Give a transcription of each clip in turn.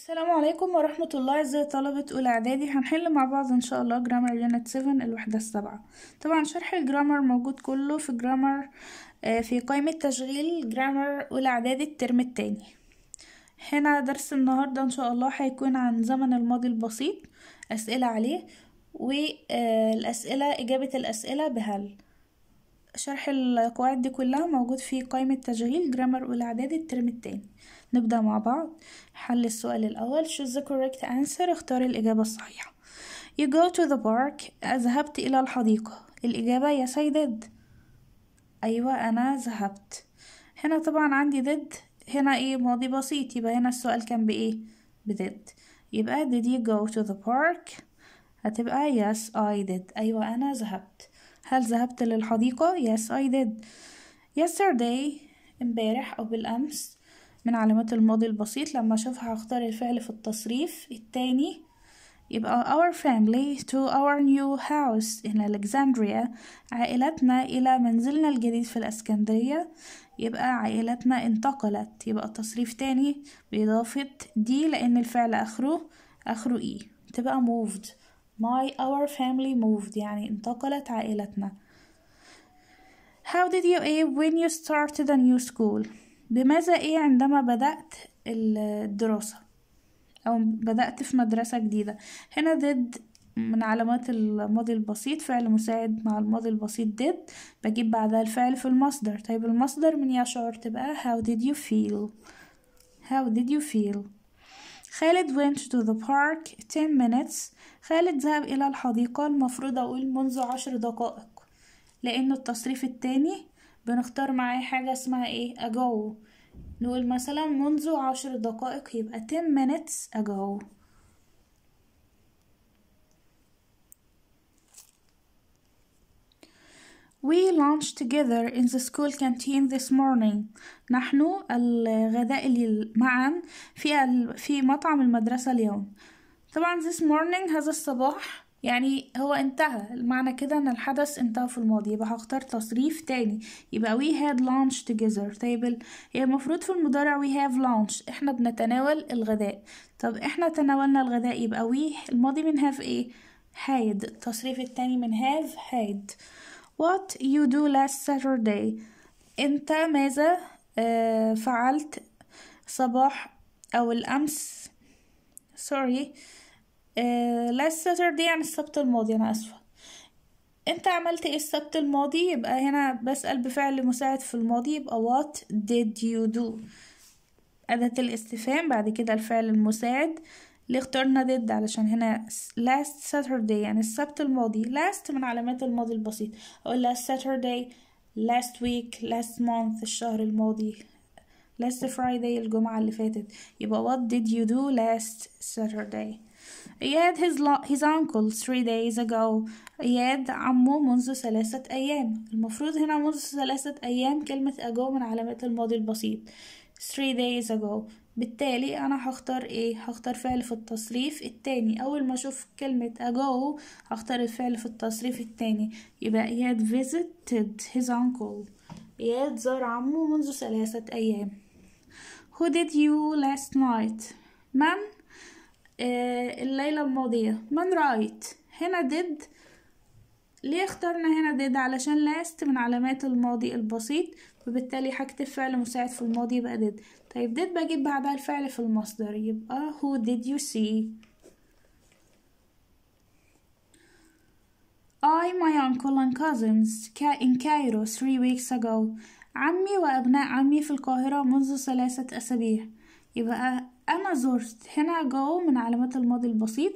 السلام عليكم ورحمة الله ازاي طلبة أولى إعدادي هنحل مع بعض إن شاء الله جرامر يونت 7 الوحدة السابعة طبعا شرح الجرامر موجود كله في جرامر آه، في قائمة تشغيل جرامر أولى إعدادي الترم التاني هنا درس النهاردة إن شاء الله هيكون عن زمن الماضي البسيط أسئلة عليه والأسئلة إجابة الأسئلة بهل شرح القواعد دي كلها موجود في قائمة تشغيل جرامر أولى إعدادي الترم التاني نبدأ مع بعض حل السؤال الأول choose the correct answer اختار الإجابة الصحيحة you go to the park ذهبت إلى الحديقة الإجابة يا سي did أيوة أنا ذهبت هنا طبعا عندي did هنا إيه ماضي بسيط يبقى هنا السؤال كان بإيه بدid يبقى did you go to the park هتبقى yes I did أيوة أنا ذهبت هل ذهبت للحديقة؟ Yes I did Yesterday امبارح أو بالأمس من علامات الماضي البسيط لما أشوفها هختار الفعل في التصريف التاني يبقى our family to our new house in Alexandria عائلتنا إلى منزلنا الجديد في الأسكندرية يبقى عائلتنا انتقلت يبقى التصريف تاني بإضافة دي لأن الفعل آخره آخره إيه تبقى moved My our family moved يعني انتقلت عائلتنا How did you A when you started a new school بماذا إيه عندما بدأت الدراسة أو بدأت في مدرسة جديدة هنا did من علامات الماضي البسيط فعل مساعد مع الماضي البسيط did بجيب بعدها الفعل في المصدر طيب المصدر من يشعر تبقى how did you feel how did you feel خالد went to the park 10 minutes خالد ذهب إلى الحديقة المفروض أقول منذ عشر دقائق لأن التصريف التاني بنختار معاه حاجة اسمها ايه أجو نقول مثلا منذ عشر دقائق يبقى 10 minutes أجو We lunch together in the school canteen this morning. نحن الغداء معا في في مطعم المدرسة اليوم. طبعا this morning هذا الصباح يعني هو انتهى المعنى كده ان الحدث انتهى في الماضي يبقى هختار تصريف تاني يبقى we had lunch together طيب هي المفروض في المضارع we have lunch احنا بنتناول الغداء طب احنا تناولنا الغداء يبقى we الماضي من have ايه had التصريف التاني من have had What you do last Saturday أنت ماذا آه، فعلت صباح أو الأمس sorry آه، last Saturday يعني السبت الماضي أنا أسفة أنت عملت إيه السبت الماضي يبقى هنا بسأل بفعل مساعد في الماضي يبقى what did you do أداة الاستفهام بعد كده الفعل المساعد ليه اخترنا ديد علشان هنا last Saturday يعني السبت الماضي last من علامات الماضي البسيط أقول last Saturday last week last month الشهر الماضي last Friday الجمعة اللي فاتت يبقى what did you do last Saturday إياد his, his uncle three days ago إياد عمه منذ ثلاثة أيام المفروض هنا منذ ثلاثة أيام كلمة ago من علامات الماضي البسيط three days ago بالتالي انا هختار ايه هختار فعل في التصريف التاني اول ما اشوف كلمة ago هختار الفعل في التصريف التاني يبقى he had visited his uncle إياد زار عمه منذ ثلاثة أيام Who did you last night من آه الليلة الماضية من رأيت هنا did ليه اخترنا هنا ديد علشان last من علامات الماضي البسيط فبالتالي هكتب فعل مساعد في الماضي يبقى ديد طيب ديد بجيب بعدها الفعل في المصدر يبقى who did you see I my uncle and cousins in Cairo three weeks ago عمي وأبناء عمي في القاهرة منذ ثلاثة أسابيع يبقى أنا زرت هنا go من علامات الماضي البسيط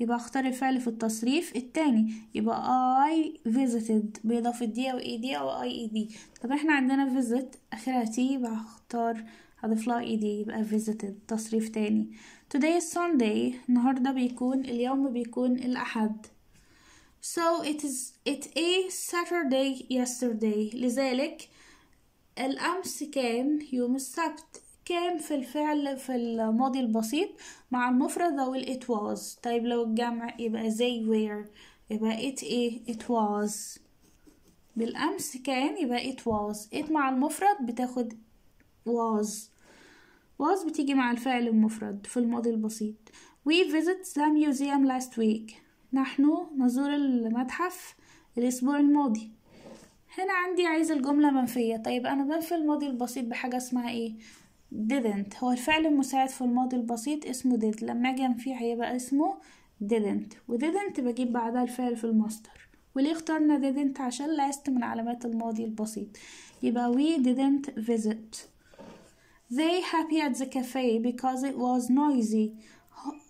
يبقى اختار الفعل في التصريف التاني يبقى I visited بإضافة دي أو إي e دي أو أي إي دي طب احنا عندنا visit آخرها تي يبقى هختار هضيف لها إي e دي يبقى visited تصريف تاني today is Sunday النهاردة بيكون اليوم بيكون الأحد so it is it a Saturday yesterday لذلك الأمس كان يوم السبت كان في الفعل في الماضي البسيط مع المفرد أو it was طيب لو الجمع يبقى they were يبقى it ايه it was بالأمس كان يبقى it was it مع المفرد بتاخد was was بتيجي مع الفعل المفرد في الماضي البسيط we visit the museum last week نحن نزور المتحف الأسبوع الماضي هنا عندي عايز الجملة منفية طيب أنا بنفي الماضي البسيط بحاجة اسمها ايه didn't هو الفعل المساعد في الماضي البسيط اسمه did لما اجي انفيه هيبقى اسمه didn't و didn't بجيب بعدها الفعل في المصدر وليه اخترنا didn't عشان last من علامات الماضي البسيط يبقى we didn't visit they happy at the cafe because it was noisy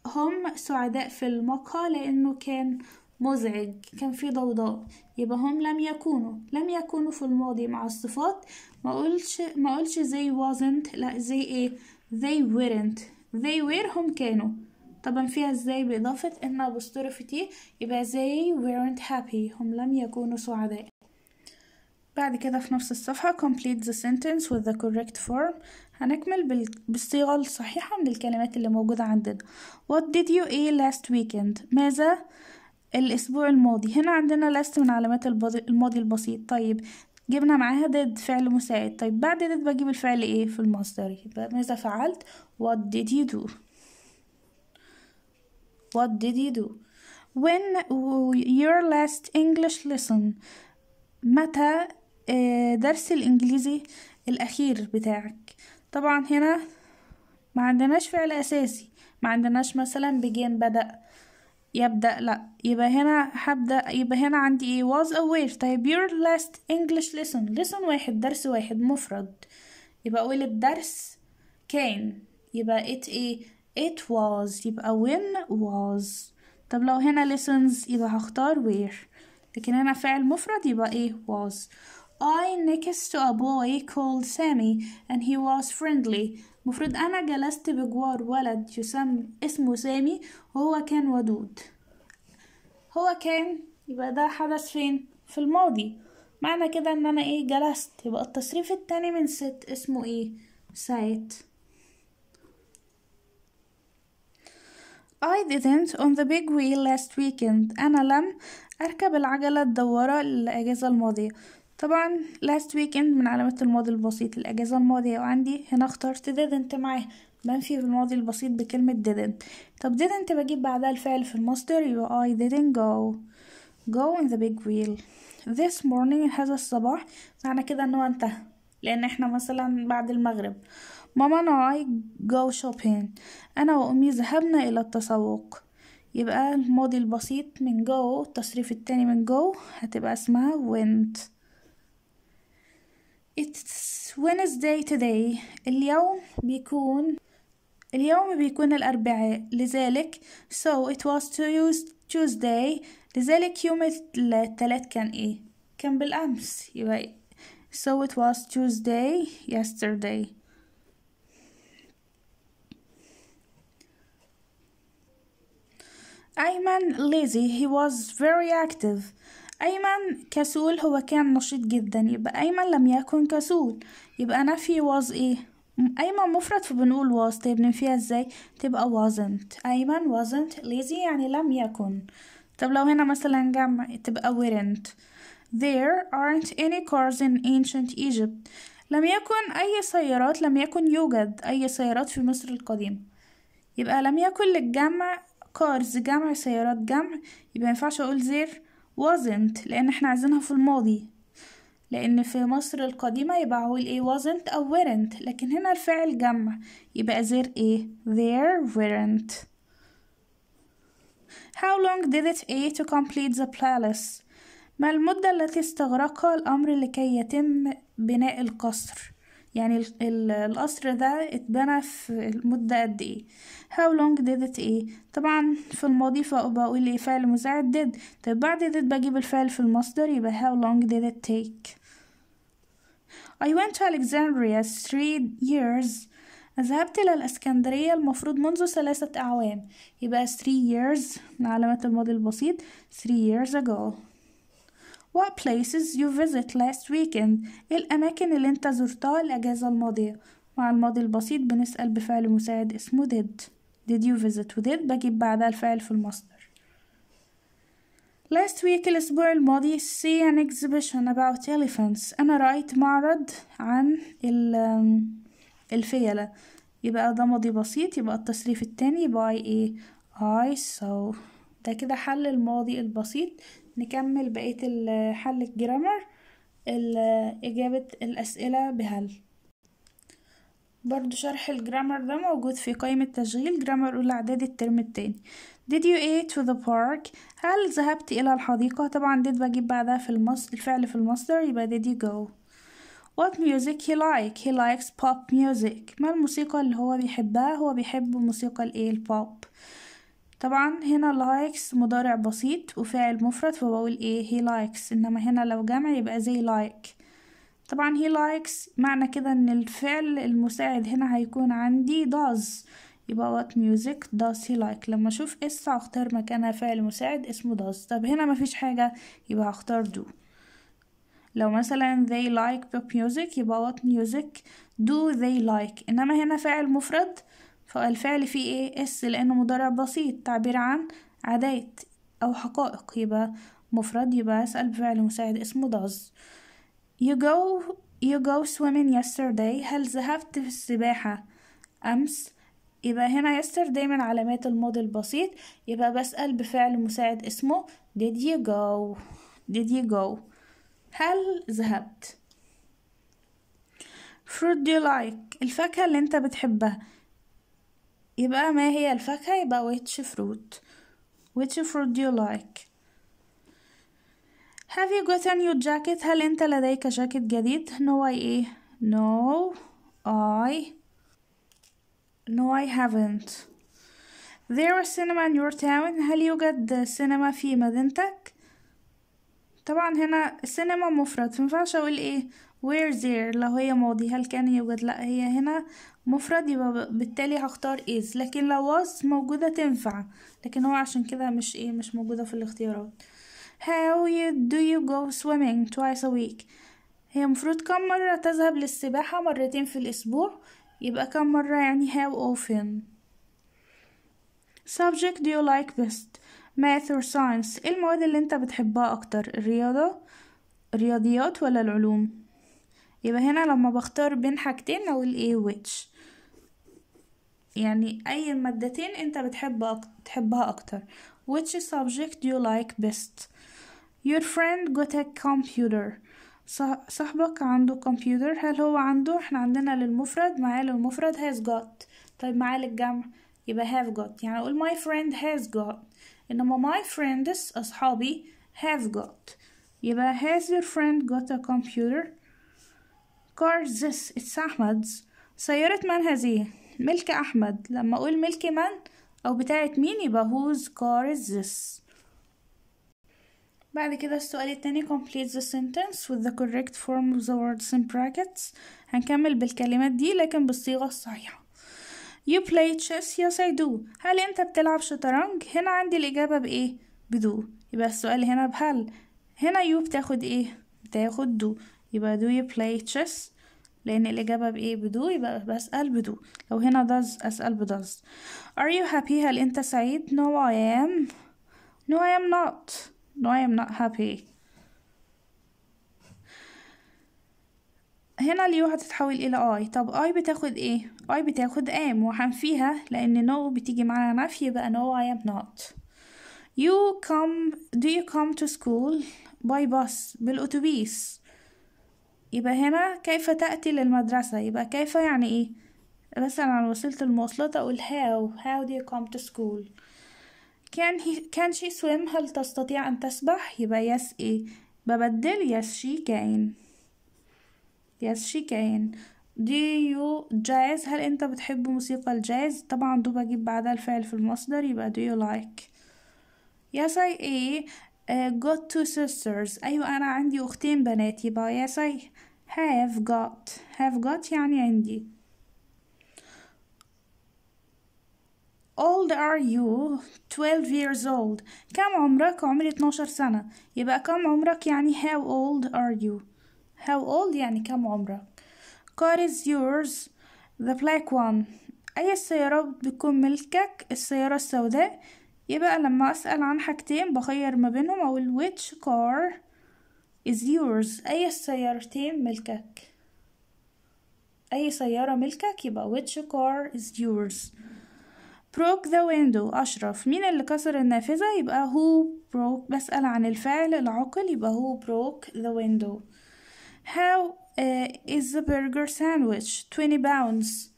هم سعداء في المقهى لأنه كان مزعج كان في ضوضاء يبقى هم لم يكونوا لم يكونوا في الماضي مع الصفات ما قولش ما قولش they wasn't لا زي ايه they weren't they were هم كانوا طبعا فيها ازاي بإضافة ان apostrophe تي يبقى they weren't happy هم لم يكونوا سعداء بعد كده في نفس الصفحة complete the sentence with the correct form هنكمل بالصيغة الصحيحة من الكلمات اللي موجودة عندنا what did you eat last weekend ماذا الأسبوع الماضي هنا عندنا last من علامات الماضي البسيط طيب جبنا معاها did فعل مساعد طيب بعد did بجيب الفعل ايه في المصدر يبقى ماذا فعلت what did you do what did you do when your last English lesson متى آه، درس الإنجليزي الأخير بتاعك طبعا هنا ما عندناش فعل أساسي ما عندناش مثلا بجين بدأ يبدأ لأ يبقى هنا هبدأ يبقى هنا عندي ايه was aware طيب your last English lesson lesson واحد درس واحد مفرد يبقى أول الدرس كان يبقى it ايه it was يبقى when was طب لو هنا lessons يبقى هختار where لكن هنا فعل مفرد يبقى ايه was I next to a boy called Sammy and he was friendly مفروض أنا جلست بجوار ولد يسمى اسمه سامي وهو كان ودود هو كان يبقى ده حدث فين في الماضي معنى كده ان انا ايه جلست يبقى التصريف التاني من ست اسمه ايه سات I didn't on the big wheel last weekend أنا لم أركب العجلة الدورة للاجازة الماضية طبعا last weekend من علامات الماضي البسيط الأجازة الماضية وعندي هنا اخترت didn't معاه بنفي في الماضي البسيط بكلمة didn't طب didn't بجيب بعدها الفعل في المصدر يبقى I didn't go go in the big wheel this morning هذا الصباح معنى كده ان هو انتهى لان احنا مثلا بعد المغرب ماما انا I go shopping انا وامي ذهبنا الى التسوق يبقى الماضي البسيط من go التصريف التاني من go هتبقى اسمها went It's Wednesday today اليوم بيكون اليوم بيكون الأربعاء لذلك so it was Tuesday لذلك يوم الثلاث كان إيه كان بالأمس so it was Tuesday yesterday Ayman lazy he was very active أيمن كسول هو كان نشيط جدا يبقى أيمن لم يكن كسول يبقى نفي was إيه أيمن مفرد فبنقول was طيب ننفيها إزاي تبقى wasn't أيمن wasn't lazy يعني لم يكن طب لو هنا مثلا جمع تبقى weren't there aren't any cars in ancient Egypt لم يكن أي سيارات لم يكن يوجد أي سيارات في مصر القديمة يبقى لم يكن للجمع cars جمع سيارات جمع يبقى مينفعش أقول there wasn't لأن احنا عايزينها في الماضي لأن في مصر القديمة يبقى هقول ايه wasn't أو weren't لكن هنا الفعل جمع يبقى there ايه there weren't How long did it A to complete the palace؟ ما المدة التي استغرقها الأمر لكي يتم بناء القصر؟ يعني ال ال القصر ده اتبنى في مدة قد ايه how long did it ايه طبعا في الماضي فبقول ايه فعل مساعد did طيب بعد did بجيب الفعل في المصدر يبقى how long did it take I went to Alexandria three years ذهبت إلى الإسكندرية المفروض منذ ثلاثة أعوام يبقى three years من علامة الماضي البسيط three years ago What places you visit last weekend إيه الأماكن اللي أنت زرتها الأجازة الماضية مع الماضي البسيط بنسأل بفعل مساعد اسمه did did you visit with it؟ بجيب بعدها الفعل في المصدر Last week الأسبوع الماضي see an exhibition about elephants أنا رأيت معرض عن ال الفيلة يبقى ده ماضي بسيط يبقى التصريف التاني by a I saw ده كده حل الماضي البسيط نكمل بقية حل الجرامر إجابة الأسئلة بهل برضو شرح الجرامر ده موجود في قائمة تشغيل جرامر أولى إعداد الترم التاني Did you eat to the park؟ هل ذهبت إلى الحديقة؟ طبعا did بجيب بعدها في المصدر الفعل في المصدر يبقى did you go What music he like? He likes pop music ما الموسيقى اللي هو بيحبها؟ هو بيحب الموسيقى الإيه البوب طبعا هنا لايكس مضارع بسيط وفاعل مفرد فبقول ايه هي لايكس انما هنا لو جمع يبقى زي لايك طبعا هي لايكس معنى كده ان الفعل المساعد هنا هيكون عندي داز يبقى وات ميوزك داز هي لايك لما اشوف اس هختار مكانها فعل مساعد اسمه داز طب هنا مفيش حاجة يبقى هختار دو لو مثلا they like pop music يبقى what music do they like انما هنا فاعل مفرد فالفعل فيه ايه اس لانه مضارع بسيط تعبير عن عادات او حقائق يبقى مفرد يبقى اسأل بفعل مساعد اسمه does you go you go swimming yesterday هل ذهبت في السباحة أمس يبقى هنا yesterday من علامات الماضي البسيط يبقى بسأل بفعل مساعد اسمه did you go did you go هل ذهبت fruit you like الفاكهة اللي انت بتحبها يبقى ما هي الفاكهة يبقى which fruit which fruit do you like have you got a new jacket هل انت لديك جاكيت جديد no I ايه no I no I haven't there is cinema in your town هل يوجد سينما في مدينتك طبعا هنا السينما مفرد مينفعش اقول ايه where there لو هي ماضي هل كان يوجد لا هي هنا مفرد يبقى بالتالي هختار is لكن لو was موجودة تنفع لكن هو عشان كده مش ايه مش موجودة في الاختيارات how you do you go swimming twice a week هي مفروض كم مرة تذهب للسباحة مرتين في الأسبوع يبقى كم مرة يعني how often subject do you like best math or science ايه المواد اللي انت بتحبها اكتر الرياضة الرياضيات ولا العلوم يبقى هنا لما بختار بين حاجتين اقول ايه ويتش يعني اي مادتين انت بتحب أكتر. تحبها اكتر which subject you like best your friend got a computer صاحبك عنده كمبيوتر هل هو عنده احنا عندنا للمفرد معاه للمفرد has got طيب معاه للجمع يبقى have got يعني اقول my friend has got انما my friends اصحابي have got يبقى has your friend got a computer this اتس احمد سيارة من هذه ملك أحمد لما أقول ملك من أو بتاعة مين يبقى whose car is this بعد كده السؤال التاني complete the sentence with the correct form of the words in brackets هنكمل بالكلمات دي لكن بالصيغة الصحيحة You play chess yes I do هل أنت بتلعب شطرنج؟ هنا عندي الإجابة بإيه؟ بدو يبقى السؤال هنا بهل هنا يو بتاخد إيه؟ بتاخد دو يبقى do you play chess لأن الإجابة بإيه بدو يبقى بسأل بدو لو هنا does أسأل ب does are you happy هل أنت سعيد no I am no I am not no I am not happy هنا اليو هتتحول إلى I طب I بتاخد إيه I بتاخد ام وهنفيها لأن no بتيجي معاها نفي يبقى no I am not you come do you come to school by bus بالأتوبيس يبقى هنا كيف تأتي للمدرسة يبقى كيف يعني ايه مثلا عن وسيلة المواصلات أقول how how do you come to school can he can she swim هل تستطيع أن تسبح يبقى yes ايه ببدل yes she can yes she can do you jazz هل انت بتحب موسيقى الجاز طبعا دو بجيب بعدها الفعل في المصدر يبقى do you like yes I uh, got two sisters أيوة أنا عندي أختين بنات يبقى yes I have got have got يعني عندي old are you 12 years old كم عمرك عمري 12 سنة يبقى كم عمرك يعني how old are you how old يعني كم عمرك car is yours the black one أي السيارة بتكون ملكك السيارة السوداء يبقى لما أسأل عن حاجتين بخير ما بينهم أقول which car is yours أي السيارتين ملكك أي سيارة ملكك يبقى which car is yours broke the window أشرف مين اللي كسر النافذة يبقى who broke بسأل عن الفعل العاقل يبقى who broke the window how uh, is the burger sandwich 20 pounds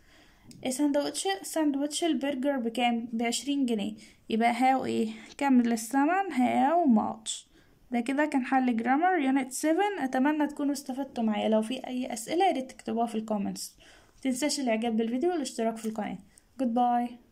الساندوتش ساندوتش البرجر بكام بعشرين جنيه يبقى هاو ايه كم للثمن هاو ماتش ده كده كان حل جرامر يونت 7 اتمنى تكونوا استفدتوا معايا لو في اي اسئله ياريت تكتبوها في الكومنتس متنساش الاعجاب بالفيديو والاشتراك في القناه جود باي